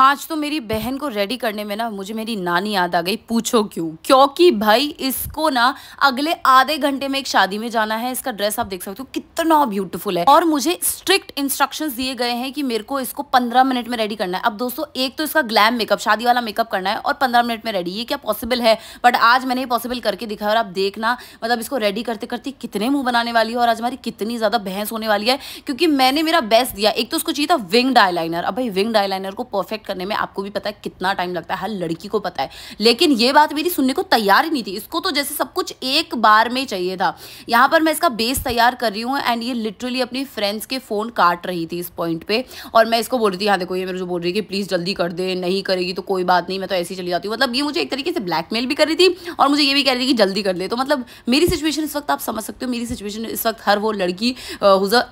आज तो मेरी बहन को रेडी करने में ना मुझे मेरी नानी याद आ गई पूछो क्यों क्योंकि भाई इसको ना अगले आधे घंटे में एक शादी में जाना है इसका ड्रेस आप देख सकते हो कितना ब्यूटीफुल है और मुझे स्ट्रिक्ट इंस्ट्रक्शंस दिए गए हैं कि मेरे को इसको पंद्रह मिनट में रेडी करना है अब दोस्तों एक तो इसका ग्लैम मेकअप शादी वाला मेकअप करना है और पंद्रह मिनट में रेडी ये क्या पॉसिबल है बट आज मैंने पॉसिबल करके दिखा और आप देखना मतलब इसको रेडी करते करते कितने मुंह बनाने वाली है और आज हमारी कितनी ज़्यादा बहस होने वाली है क्योंकि मैंने मेरा बेस्ट दिया एक तो उसको चाहिए था विंग डायलाइनर अब भाई विंग डायलाइनर को परफेक्ट करने में आपको भी पता है कितना टाइम लगता है हर लड़की को पता है लेकिन ये बात मेरी सुनने को तैयार ही नहीं थी इसको तो जैसे सब कुछ एक बार में चाहिए था यहाँ पर मैं इसका बेस तैयार कर रही हूँ एंड ये लिटरली अपनी फ्रेंड्स के फ़ोन काट रही थी इस पॉइंट पे और मैं इसको बोल रही थी हाँ देखो ये मेरे जो बोल रही है कि प्लीज़ जल्दी कर दे नहीं करेगी तो कोई बात नहीं मैं तो ऐसी चली जाती हूँ मतलब ये मुझे एक तरीके से ब्लैकमेल भी कर रही थी और मुझे ये भी कह रही थी कि जल्दी कर दे तो मतलब मेरी सिचुएशन इस वक्त आप समझ सकते हो मेरी सिचुएशन इस वक्त हर वो लड़की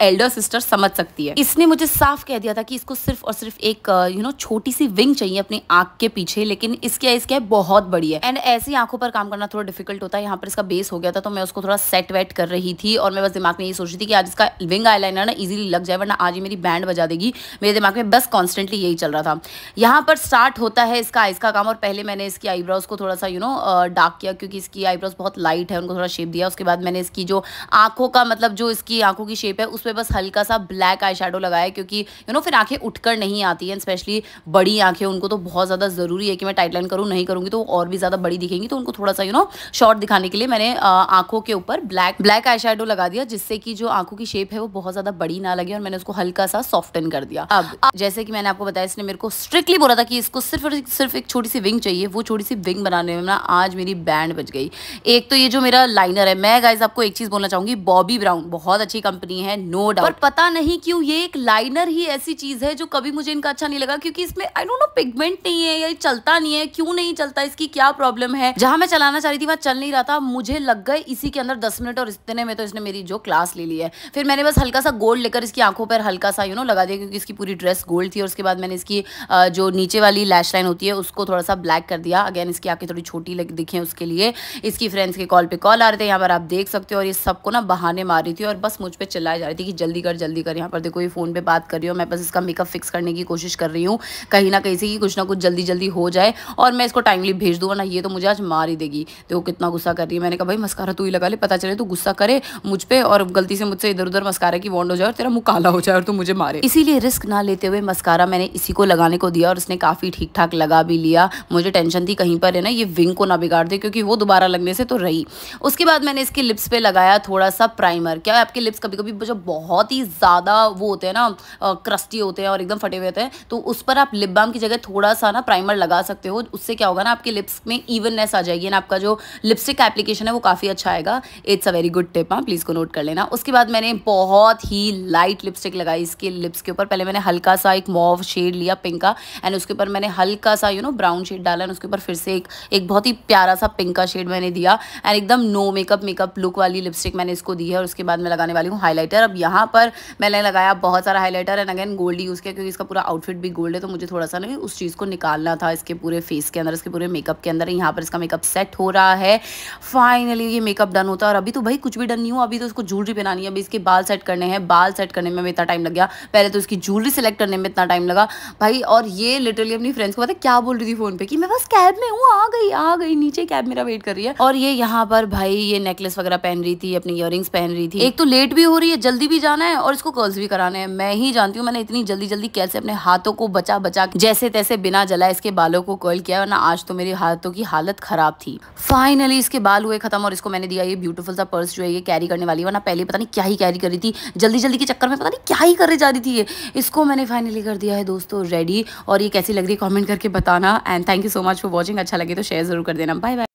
एल्डर uh, सिस्टर समझ सकती है इसने मुझे साफ कह दिया था कि इसको सिर्फ और सिर्फ एक यू uh, नो छोटी छोटी सी विंग चाहिए अपनी आंख के पीछे लेकिन इसकी आइज क्या है बहुत बड़ी है एंड ऐसी आंखों पर काम करना थोड़ा डिफिकल्ट होता है यहाँ पर इसका बेस हो गया था तो मैं उसको थोड़ा सेट वेट कर रही थी और मैं बस दिमाग में ये सोच रही थी कि आज इसका विंग आई ना इजिली लग जाए वरना आज ही मेरी बैंड बजा देगी मेरे दिमाग में बस कॉन्स्टेंटली यही चल रहा था यहाँ पर स्टार्ट होता है इसका आइज का काम और पहले मैंने इसकी आईब्रोज को थोड़ा सा यू नो डार्क किया क्योंकि इसकी आईब्रोज बहुत लाइट है उनको थोड़ा शेप दिया उसके बाद मैंने इसकी जो आंखों का मतलब जो इसकी आंखों की शेप है उस पर बस हल्का सा ब्लैक आई लगाया क्योंकि यू नो फिर आंखें उठकर नहीं आती हैं स्पेशली बड़ी आंखें उनको तो बहुत ज़्यादा ज़रूरी है कि मैं टाइट लाइन करूँ नहीं करूंगी तो और भी ज़्यादा बड़ी दिखेंगी तो उनको थोड़ा सा यू नो शॉर्ट दिखाने के लिए मैंने आंखों के ऊपर ब्लैक ब्लैक आई लगा दिया जिससे कि जो आंखों की शेप है वो बहुत ज़्यादा बड़ी ना लगे और मैंने उसको हल्का सा सॉफ्टन कर दिया अब जैसे कि मैंने आपको बताया इसने मेरे को स्ट्रिक्टली बोला था कि इसको सिर्फ और सिर्फ एक छोटी सी विंग चाहिए वो छोटी सी विंग बनाने में ना आज मेरी बैंड बच गई एक तो ये जो मेरा लाइनर है मैं गाइज आपको एक चीज़ बोलना चाहूंगी बॉबी ब्राउन बहुत अच्छी कंपनी है नो डाउट पर पता नहीं क्यों ये एक लाइनर ही ऐसी चीज़ है जो कभी मुझे इनका अच्छा नहीं लगा क्योंकि इस इसमें आई डोंट नो पिगमेंट नहीं है या चलता नहीं है क्यों नहीं चलता इसकी क्या प्रॉब्लम है जहां मैं चलाना चाह रही थी वहां चल नहीं रहा था मुझे लग गए इसी के अंदर दस मिनट और इतने में तो इसने मेरी जो क्लास ले ली है फिर मैंने बस हल्का सा गोल्ड लेकर इसकी आंखों पर हल्का सा यू नो लगा दिया क्योंकि इसकी पूरी ड्रेस गोल्ड थी और उसके बाद मैंने इसकी जो नीचे वाली लैश लाइन होती है उसको थोड़ा सा ब्लैक कर दिया अगेन इसकी आंखें थोड़ी छोटी दिखे उसके लिए इसकी फ्रेंड्स के कॉल पे कॉल आ रहे थे यहाँ पर आप देख सकते हो और ये सबको ना बहाने मार रही थी और बस मुझ पर चलाई जा रही थी कि जल्दी कर जल्दी कर यहाँ पर देखो ये फ़ोन पे बात कर रही हो मैं बस इसका मेकअप फिक्स करने की कोशिश कर रही हूँ कहीं ना कहीं से कि कुछ ना कुछ जल्दी जल्दी हो जाए और मैं इसको टाइमली भेज दूँ ना ये तो मुझे आज मार ही देगी देखो कितना गुस्सा कर रही है मैंने कहा भाई मस्कारा तू ही लगा ले पता चले तू गुस्सा करे मुझ पर और गलती से मुझसे इधर उधर मस्कारा की वॉन्ड हो जाए और तेरा मुँह काला हो जाए और तू मुझे मारे इसीलिए रिस्क ना लेते हुए मस्कारा मैंने इसी को लगाने को दिया और उसने काफ़ी ठीक ठाक लगा भी लिया मुझे टेंशन थी कहीं पर है ना ये विंग को ना बिगाड़ दे क्योंकि वो दोबारा लगने से तो रही उसके बाद मैंने इसके लिप्स पे लगाया थोड़ा सा प्राइमर क्या आपके लिप्स कभी कभी जो बहुत ही ज़्यादा वो होते हैं ना क्रस्टी होते हैं और एकदम फटे हुए होते हैं तो उस पर आप लिप बाम की जगह थोड़ा सा ना प्राइमर लगा सकते हो उससे क्या होगा ना आपके लिप्स में इवननेस आ जाएगी ना आपका जो लिपस्टिक का एप्लीकेशन है वो काफ़ी अच्छा आएगा it's a very good tip हाँ प्लीज़ को नोट कर लेना उसके बाद मैंने बहुत ही लाइट लिपस्टिक लगाई इसके लिप्स के ऊपर पहले मैंने हल्का सा एक मॉव शेड लिया पिंक का एंड उसके ऊपर मैंने हल्का सा यू नो ब्राउन शेड डाला एंड उसके ऊपर फिर से एक एक बहुत ही प्यारा सा पिंक का शेड मैंने दिया एंड एकदम नो मेकअप मेकअप लुक वाली लिपस्टिक मैंने इसको दी है और उसके बाद मैं लगाने वाली हूँ हाईलाइटर अब यहाँ पर मैंने लगाया बहुत सारा highlighter and again gold use किया क्योंकि इसका पूरा आउटफिट भी गोल्ड है तो मुझे मुझे थोड़ा सा ना उस चीज़ को निकालना था इसके पूरे फेस के अंदर इसके पूरे मेकअप के अंदर यहाँ पर इसका मेकअप सेट हो रहा है फाइनली ये मेकअप डन होता है और अभी तो भाई कुछ भी डन नहीं हुआ अभी तो उसको ज्वेलरी पहनानी है अभी इसके बाल सेट करने हैं बाल सेट करने में इतना टाइम लग गया पहले तो उसकी ज्वेलरी सेलेक्ट करने में इतना टाइम लगा भाई और ये लिटरली अपनी फ्रेंड्स को पता क्या बोल रही थी फ़ोन पर कि मैं बस कैब में हूँ आ गई आ गई नीचे कैब मेरा वेट कर रही है और ये यहाँ पर भाई ये नेकलेस वगैरह पहन रही थी अपनी इयर पहन रही थी एक तो लेट भी हो रही है जल्दी भी जाना है और इसको कर्ल्स भी कराना है मैं ही जानती हूँ मैंने इतनी जल्दी जल्दी कैसे अपने हाथों को बचा बचा बचा जैसे तैसे बिना जलाए इसके बालों को कर्ल किया वरना आज तो मेरे हाथों की हालत खराब थी फाइनली इसके बाल हुए खत्म और इसको मैंने दिया ये ब्यूटीफुल सा पर्स जो है ये कैरी करने वाली वरना पहले पता नहीं क्या ही कैरी कर रही थी जल्दी जल्दी के चक्कर में पता नहीं क्या ही कर जा रही थी ये इसको मैंने फाइनली कर दिया है दोस्तों रेडी और ये कैसी लग रही है कॉमेंट करके बताना and thank you so much for watching अच्छा लगे तो शेयर जरूर कर देना बाय बाय